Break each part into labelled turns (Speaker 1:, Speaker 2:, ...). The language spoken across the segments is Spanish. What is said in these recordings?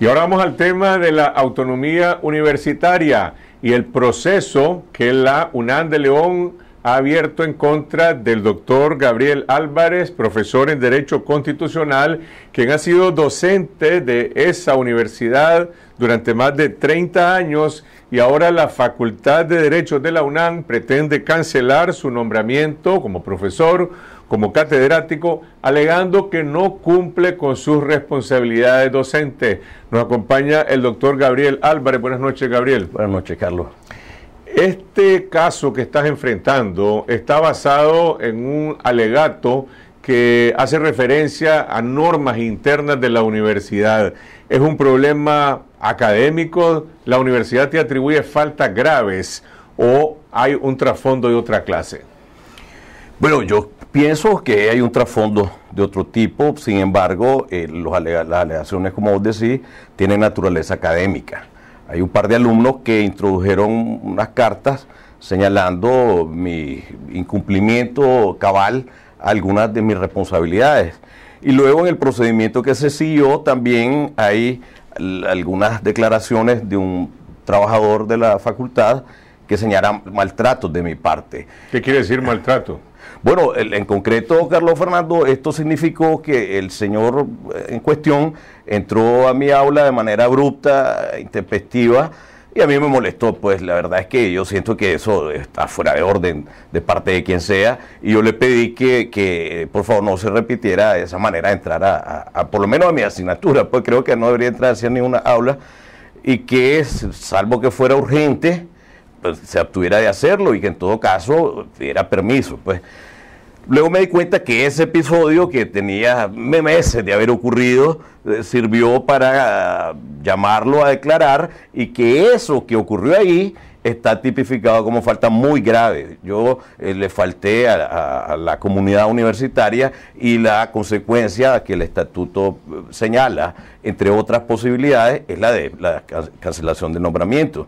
Speaker 1: Y ahora vamos al tema de la autonomía universitaria y el proceso que la UNAM de León ha abierto en contra del doctor Gabriel Álvarez, profesor en Derecho Constitucional, quien ha sido docente de esa universidad durante más de 30 años y ahora la Facultad de Derechos de la UNAM pretende cancelar su nombramiento como profesor, como catedrático, alegando que no cumple con sus responsabilidades docentes. Nos acompaña el doctor Gabriel Álvarez. Buenas noches, Gabriel. Buenas noches, Carlos. Este caso que estás enfrentando está basado en un alegato que hace referencia a normas internas de la universidad. Es un problema académico, la universidad te atribuye faltas graves o hay un trasfondo de otra clase.
Speaker 2: Bueno, yo pienso que hay un trasfondo de otro tipo, sin embargo, eh, las alegaciones, como vos decís, tienen naturaleza académica. Hay un par de alumnos que introdujeron unas cartas señalando mi incumplimiento cabal a algunas de mis responsabilidades. Y luego en el procedimiento que se siguió también hay algunas declaraciones de un trabajador de la facultad que señala maltrato de mi parte. ¿Qué quiere decir maltrato? Bueno, en concreto, Carlos Fernando, esto significó que el señor eh, en cuestión entró a mi aula de manera abrupta, intempestiva, y a mí me molestó, pues la verdad es que yo siento que eso está fuera de orden de parte de quien sea, y yo le pedí que, por favor no se repitiera de esa manera entrar a, por lo menos a mi asignatura, pues creo que no debería entrar hacia ninguna aula, y que es, salvo que fuera urgente, pues, se abstuviera de hacerlo y que en todo caso diera permiso. Pues. Luego me di cuenta que ese episodio que tenía meses de haber ocurrido eh, sirvió para llamarlo a declarar y que eso que ocurrió ahí está tipificado como falta muy grave. Yo eh, le falté a, a, la comunidad universitaria y la consecuencia que el estatuto eh, señala, entre otras posibilidades, es la de la cancelación de nombramiento.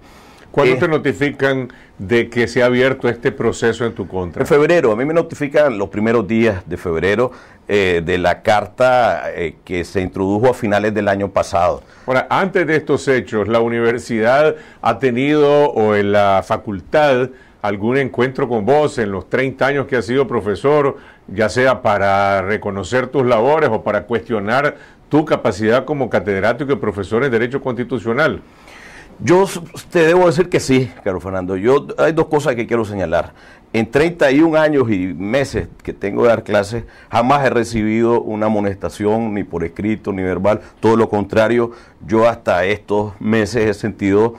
Speaker 2: ¿Cuándo eh, te notifican de que se ha abierto este proceso en tu contra? En febrero, a mí me notifican los primeros días de febrero eh, de la carta eh, que se introdujo a finales del año pasado. Ahora, antes de estos hechos, ¿la universidad ha tenido o
Speaker 1: en la facultad algún encuentro con vos en los 30 años que has sido profesor, ya sea para reconocer tus labores o para cuestionar tu capacidad como
Speaker 2: catedrático y profesor en Derecho Constitucional? Yo te debo decir que sí, Caro Fernando. Yo hay dos cosas que quiero señalar. En 31 años y meses que tengo de dar clases, jamás he recibido una amonestación, ni por escrito, ni verbal. Todo lo contrario, yo hasta estos meses he sentido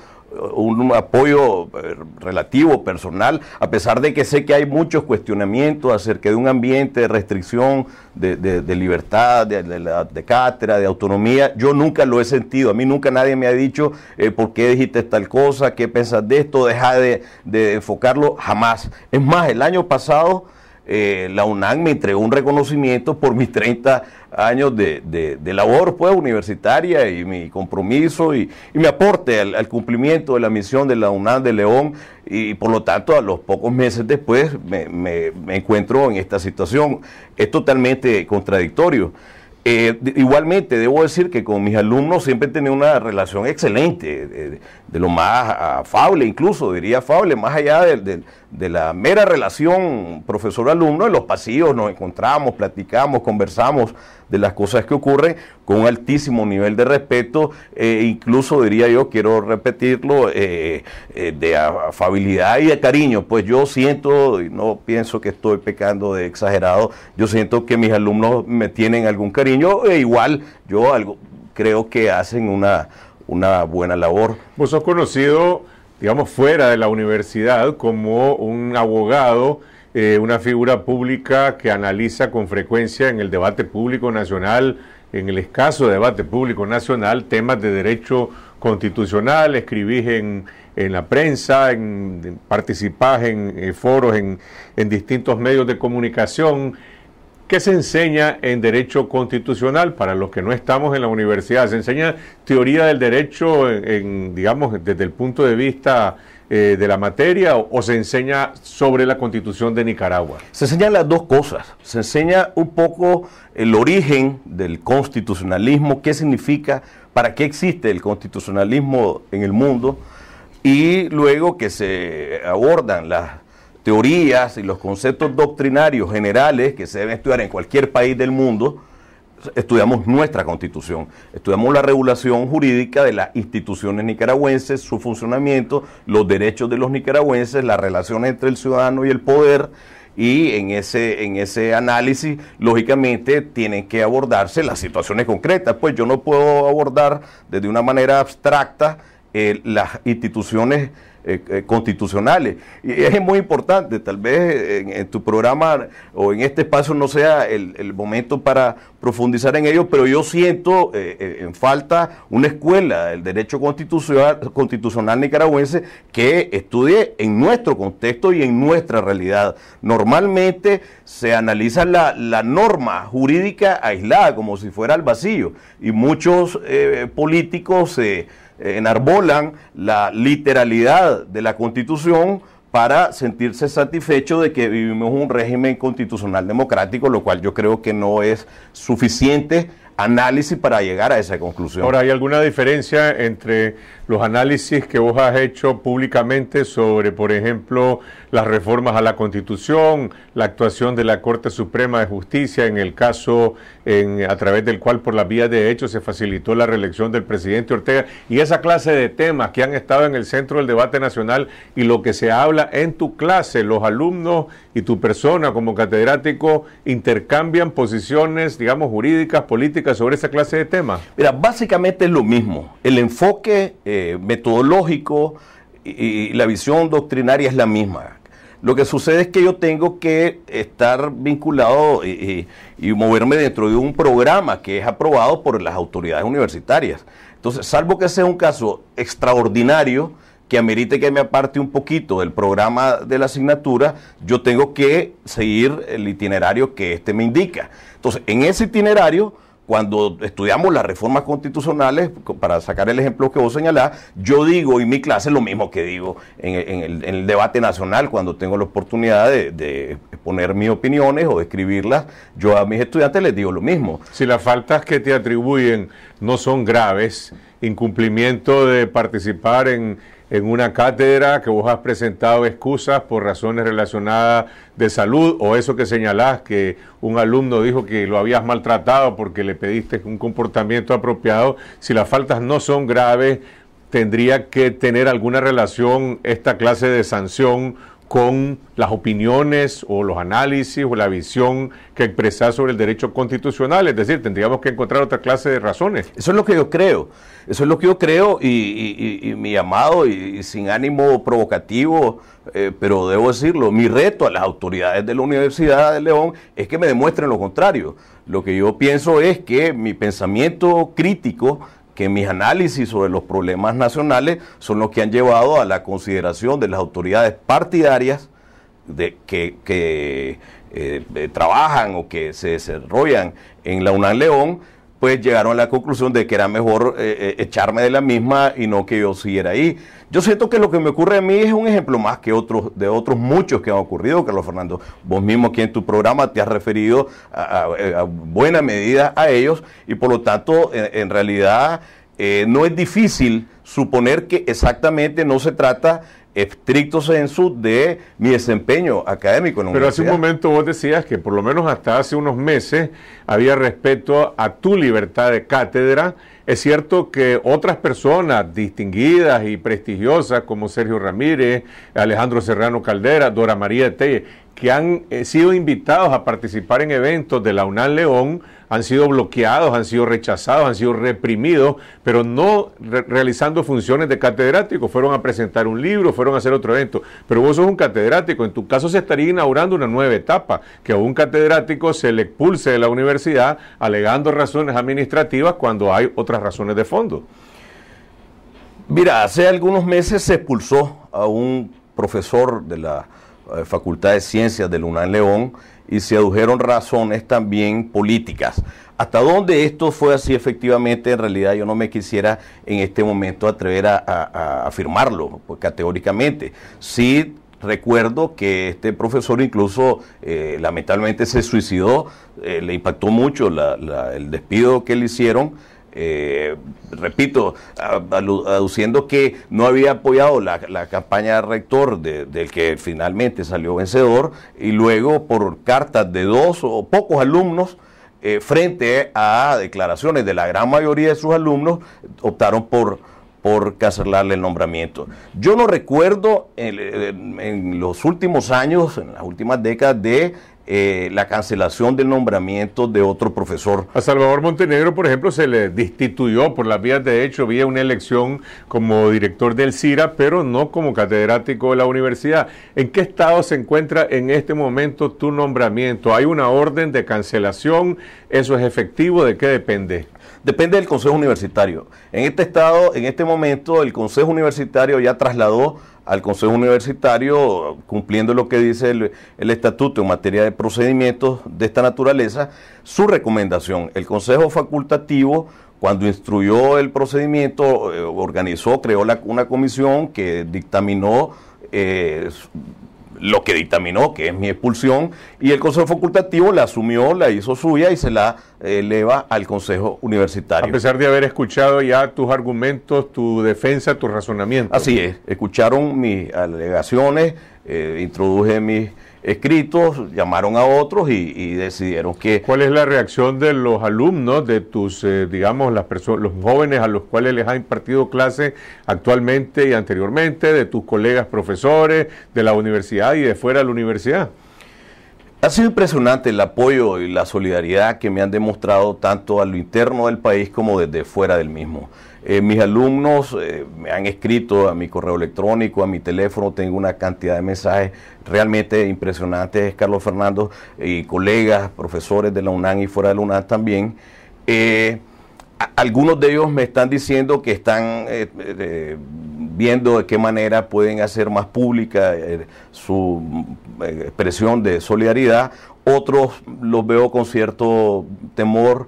Speaker 2: un apoyo eh, relativo, personal, a pesar de que sé que hay muchos cuestionamientos acerca de un ambiente de restricción, de, de, libertad, de, de, cátedra, de autonomía. Yo nunca lo he sentido. A mí nunca nadie me ha dicho eh, por qué dijiste tal cosa, qué pensas de esto, deja de, de enfocarlo, jamás. Es más, el año pasado... Eh, la UNAM me entregó un reconocimiento por mis 30 años de, labor pues, universitaria y mi compromiso y, mi aporte al, cumplimiento de la misión de la UNAM de León y por lo tanto a los pocos meses después me, me, me encuentro en esta situación. Es totalmente contradictorio. Eh, igualmente, debo decir que con mis alumnos siempre he tenido una relación excelente, eh, de, lo más ah, afable, incluso diría afable, más allá de, de la mera relación profesor-alumno, en los pasillos nos encontramos, platicamos, conversamos de las cosas que ocurren con un altísimo nivel de respeto, e incluso diría yo, quiero repetirlo, eh, eh, de afabilidad y de cariño. Pues yo siento, y no pienso que estoy pecando de exagerado, yo siento que mis alumnos me tienen algún cariño e igual yo algo, creo que hacen una, una buena labor. Vos sos conocido, digamos, fuera
Speaker 1: de la universidad como un abogado eh, una figura pública que analiza con frecuencia en el debate público nacional, en el escaso debate público nacional, temas de derecho constitucional, escribís en, en la prensa, en, participás en, eh, foros, en, en distintos medios de comunicación. ¿Qué se enseña en derecho constitucional para los que no estamos en la universidad? Se enseña teoría del derecho, digamos, desde el punto de vista eh, de la materia o, o, se enseña sobre la constitución de Nicaragua? Se enseñan las dos cosas.
Speaker 2: Se enseña un poco el origen del constitucionalismo, qué significa, para qué existe el constitucionalismo en el mundo, y luego que se abordan las teorías y los conceptos doctrinarios generales que se deben estudiar en cualquier país del mundo estudiamos nuestra constitución, estudiamos la regulación jurídica de las instituciones nicaragüenses, su funcionamiento, los derechos de los nicaragüenses, la relación entre el ciudadano y el poder. Y en ese, en ese análisis, lógicamente, tienen que abordarse las situaciones concretas. Pues yo no puedo abordar desde una manera abstracta eh, las instituciones eh, eh, constitucionales. Y es muy importante, tal vez en, tu programa o en este espacio no sea el, momento para profundizar en ello, pero yo siento eh, en falta una escuela del derecho constitucional, nicaragüense que estudie en nuestro contexto y en nuestra realidad. Normalmente se analiza la, norma jurídica aislada, como si fuera al vacío, y muchos políticos se eh, enarbolan la literalidad de la Constitución para sentirse satisfecho de que vivimos un régimen constitucional democrático, lo cual yo creo que no es suficiente análisis para llegar a esa conclusión. Ahora,
Speaker 1: ¿hay alguna diferencia entre los análisis que vos has hecho públicamente sobre, por ejemplo, las reformas a la Constitución, la actuación de la Corte Suprema de Justicia en el caso en, a través del cual por la vía de hecho se facilitó la reelección del presidente Ortega y esa clase de temas que han estado en el centro del debate nacional y lo que se habla en tu clase, los alumnos y tu persona como catedrático intercambian posiciones, digamos, jurídicas, políticas sobre esa clase de temas? Mira,
Speaker 2: básicamente es lo mismo. El enfoque eh, metodológico y, la visión doctrinaria es la misma. Lo que sucede es que yo tengo que estar vinculado y, moverme dentro de un programa que es aprobado por las autoridades universitarias. Entonces, salvo que sea un caso extraordinario, que amerite que me aparte un poquito del programa de la asignatura, yo tengo que seguir el itinerario que éste me indica. Entonces, en ese itinerario, cuando estudiamos las reformas constitucionales, para sacar el ejemplo que vos señalás, yo digo en mi clase lo mismo que digo en, el, debate nacional, cuando tengo la oportunidad de, de, exponer mis opiniones o de escribirlas, yo a mis estudiantes les digo lo mismo. Si las faltas que te atribuyen no son
Speaker 1: graves, incumplimiento de participar en en una cátedra que vos has presentado excusas por razones relacionadas de salud o eso que señalás que un alumno dijo que lo habías maltratado porque le pediste un comportamiento apropiado, si las faltas no son graves, tendría que tener alguna relación esta clase de sanción con las opiniones o los análisis o la visión que expresa sobre el derecho constitucional. Es decir, tendríamos que encontrar otra clase de razones. Eso es lo que yo
Speaker 2: creo. Eso es lo que yo creo y, mi llamado, y, sin ánimo provocativo, eh, pero debo decirlo, mi reto a las autoridades de la Universidad de León es que me demuestren lo contrario. Lo que yo pienso es que mi pensamiento crítico que mis análisis sobre los problemas nacionales son los que han llevado a la consideración de las autoridades partidarias de, que, eh, trabajan o que se desarrollan en la UNAM León pues llegaron a la conclusión de que era mejor eh, eh, echarme de la misma y no que yo siguiera ahí. Yo siento que lo que me ocurre a mí es un ejemplo más que otros de otros muchos que han ocurrido, Carlos Fernando. Vos mismo aquí en tu programa te has referido a, buena medida a ellos y por lo tanto en, realidad eh, no es difícil suponer que exactamente no se trata estricto censo de mi desempeño académico. En Pero hace un
Speaker 1: momento vos decías que por lo menos hasta hace unos meses había respeto a tu libertad de cátedra. Es cierto que otras personas distinguidas y prestigiosas como Sergio Ramírez, Alejandro Serrano Caldera, Dora María Telle, que han eh, sido invitados a participar en eventos de la Unal León, han sido bloqueados, han sido rechazados, han sido reprimidos, pero no realizando funciones de catedrático. Fueron a presentar un libro, fueron a hacer otro evento. Pero vos sos un catedrático. En tu caso se estaría inaugurando una nueva etapa, que a un catedrático se le expulse de la universidad alegando razones administrativas cuando hay otras razones
Speaker 2: de fondo. Mira, hace algunos meses se expulsó a un profesor de la eh, Facultad de Ciencias de Luna en León y se adujeron razones también políticas. Hasta dónde esto fue así efectivamente, en realidad yo no me quisiera en este momento atrever a, afirmarlo pues, categóricamente. Sí recuerdo que este profesor incluso eh, lamentablemente se suicidó, eh, le impactó mucho el despido que le hicieron eh, repito, aduciendo que no había apoyado la, campaña de rector, del que finalmente salió vencedor, y luego por cartas de dos o pocos alumnos, eh, frente a declaraciones de la gran mayoría de sus alumnos, optaron por, por cancelarle el nombramiento. Yo no recuerdo en los últimos años, en las últimas décadas, de eh, la cancelación del nombramiento de otro profesor.
Speaker 1: A Salvador Montenegro, por ejemplo, se le destituyó por las vías de hecho vía una elección como director del CIRA, pero no como catedrático de la universidad. ¿En qué estado se encuentra en este momento tu nombramiento? ¿Hay una
Speaker 2: orden de cancelación? ¿Eso es efectivo? ¿De qué depende? Depende del Consejo Universitario. En este estado, en este momento, el Consejo Universitario ya trasladó al Consejo Universitario, cumpliendo lo que dice el, estatuto en materia de procedimientos de esta naturaleza, su recomendación. El Consejo Facultativo, cuando instruyó el procedimiento, eh, organizó, creó una comisión que dictaminó eh, lo que dictaminó, que es mi expulsión, y el Consejo Facultativo la asumió, la hizo suya y se la eh, eleva al Consejo Universitario. A pesar de haber escuchado ya tus argumentos, tu defensa, tu razonamiento. Así es, escucharon mis alegaciones, eh, introduje mis escritos, llamaron a otros y,
Speaker 1: decidieron que... ¿Cuál es la reacción de los alumnos, de tus, eh, digamos, las los jóvenes a los cuales les ha impartido clase actualmente y anteriormente, de tus colegas
Speaker 2: profesores, de la universidad y de fuera de la universidad? Ha sido impresionante el apoyo y la solidaridad que me han demostrado tanto a lo interno del país como desde fuera del mismo. Eh, mis alumnos eh, me han escrito a mi correo electrónico, a mi teléfono, tengo una cantidad de mensajes realmente impresionantes, Carlos Fernando, y colegas, profesores de la UNAM y fuera de la UNAM también. Eh, algunos de ellos me están diciendo que están viendo de qué manera pueden hacer más pública eh, su mm, eh, expresión de solidaridad. Otros los veo con cierto temor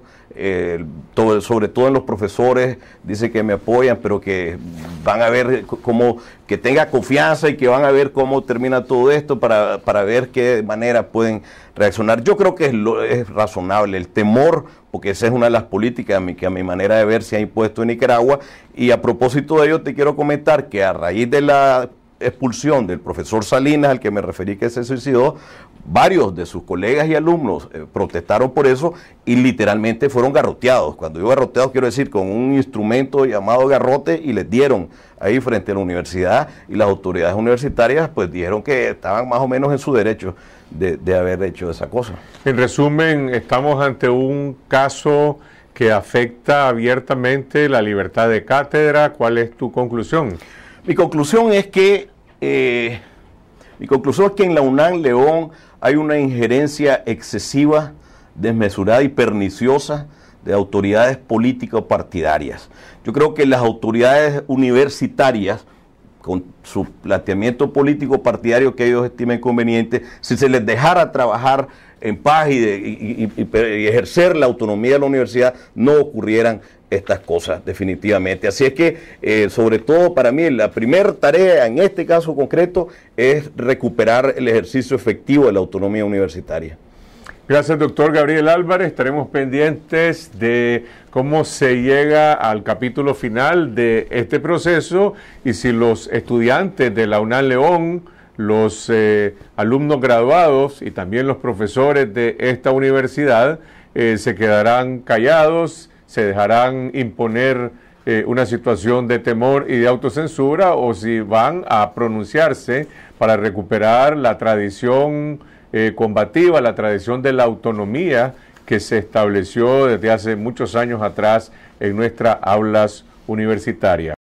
Speaker 2: sobre todo en los profesores, dice que me apoyan, pero que van a ver cómo, que tenga confianza y que van a ver cómo termina todo esto para, ver qué manera pueden reaccionar. Yo creo que es, es razonable el temor, porque esa es una de las políticas que a mi manera de ver se ha impuesto en Nicaragua. Y a propósito de ello, te quiero comentar que a raíz de la expulsión del profesor Salinas, al que me referí que se suicidó, varios de sus colegas y alumnos eh, protestaron por eso y literalmente fueron garroteados. Cuando digo garroteados quiero decir con un instrumento llamado garrote y les dieron ahí frente a la universidad y las autoridades universitarias pues dijeron que estaban más o menos en su derecho de, de haber hecho esa cosa. En
Speaker 1: resumen, estamos ante un caso que afecta abiertamente la
Speaker 2: libertad de cátedra. ¿Cuál es tu conclusión? Mi conclusión es que eh, mi conclusión es que en la UNAM León hay una injerencia excesiva, desmesurada y perniciosa de autoridades políticas partidarias. Yo creo que las autoridades universitarias, con su planteamiento político partidario que ellos estimen conveniente, si se les dejara trabajar en paz y, y ejercer la autonomía de la universidad, no ocurrieran estas cosas, definitivamente. Así es que, eh, sobre todo para mí, la primer tarea en este caso concreto es recuperar el ejercicio efectivo de la autonomía universitaria.
Speaker 1: Gracias, doctor Gabriel Álvarez. Estaremos pendientes de cómo se llega al capítulo final de este proceso y si los estudiantes de la UNAM León, los eh, alumnos graduados y también los profesores de esta universidad eh, se quedarán callados se dejarán imponer eh, una situación de temor y de autocensura o si van a pronunciarse para recuperar la tradición eh, combativa, la tradición de la autonomía que se estableció desde hace muchos años atrás en nuestras aulas universitarias.